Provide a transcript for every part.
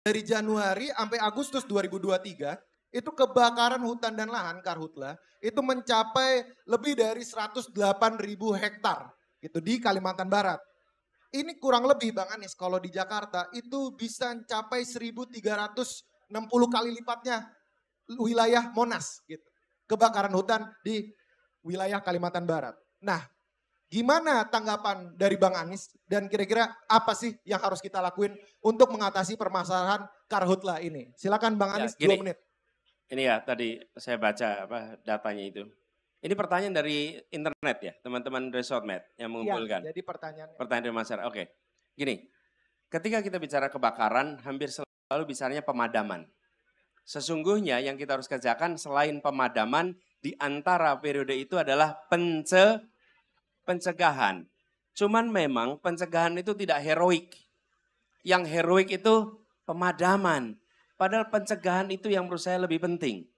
dari Januari sampai Agustus 2023 itu kebakaran hutan dan lahan karhutla itu mencapai lebih dari 108 ribu hektar gitu di Kalimantan Barat. Ini kurang lebih Bang Anies kalau di Jakarta itu bisa mencapai 1360 kali lipatnya wilayah Monas gitu. Kebakaran hutan di wilayah Kalimantan Barat. Nah, Gimana tanggapan dari Bang Anies dan kira-kira apa sih yang harus kita lakuin untuk mengatasi permasalahan karhutla ini? Silakan Bang ya, Anies ya, gini, menit. Ini ya tadi saya baca apa datanya itu. Ini pertanyaan dari internet ya, teman-teman resort Med yang ya, mengumpulkan. Ya, jadi pertanyaan. Pertanyaan dari masyarakat. Oke. Gini. Ketika kita bicara kebakaran hampir selalu bicaranya pemadaman. Sesungguhnya yang kita harus kerjakan selain pemadaman di antara periode itu adalah pence pencegahan. Cuman memang pencegahan itu tidak heroik. Yang heroik itu pemadaman. Padahal pencegahan itu yang menurut saya lebih penting.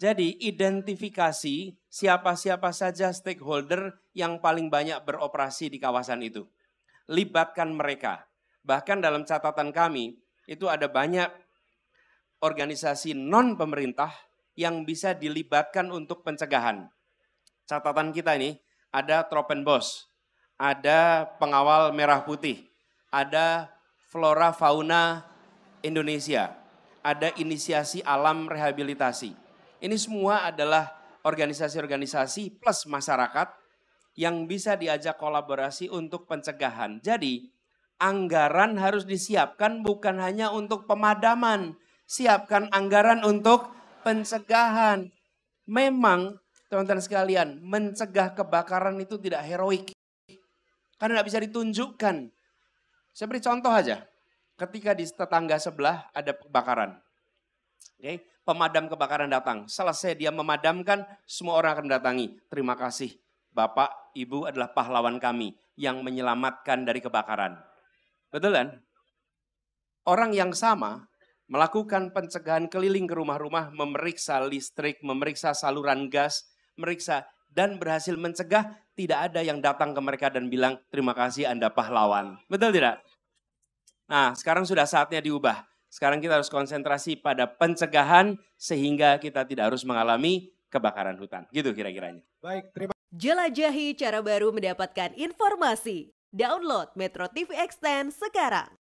Jadi identifikasi siapa-siapa saja stakeholder yang paling banyak beroperasi di kawasan itu. Libatkan mereka. Bahkan dalam catatan kami itu ada banyak organisasi non pemerintah yang bisa dilibatkan untuk pencegahan. Catatan kita ini ada Tropenbos, ada pengawal merah putih, ada flora fauna Indonesia, ada inisiasi alam rehabilitasi. Ini semua adalah organisasi-organisasi plus masyarakat yang bisa diajak kolaborasi untuk pencegahan. Jadi anggaran harus disiapkan bukan hanya untuk pemadaman, siapkan anggaran untuk pencegahan. Memang teman-teman sekalian, mencegah kebakaran itu tidak heroik. Karena tidak bisa ditunjukkan. Saya beri contoh aja. Ketika di tetangga sebelah ada kebakaran. Oke, okay? pemadam kebakaran datang. Selesai dia memadamkan, semua orang akan datangi. Terima kasih. Bapak, Ibu adalah pahlawan kami yang menyelamatkan dari kebakaran. Betul kan? Orang yang sama melakukan pencegahan keliling ke rumah-rumah, memeriksa listrik, memeriksa saluran gas, meriksa dan berhasil mencegah tidak ada yang datang ke mereka dan bilang terima kasih Anda pahlawan. Betul tidak? Nah, sekarang sudah saatnya diubah. Sekarang kita harus konsentrasi pada pencegahan sehingga kita tidak harus mengalami kebakaran hutan. Gitu kira-kiranya. Baik, terima Jelajahi cara baru mendapatkan informasi. Download Metro TV Extend sekarang.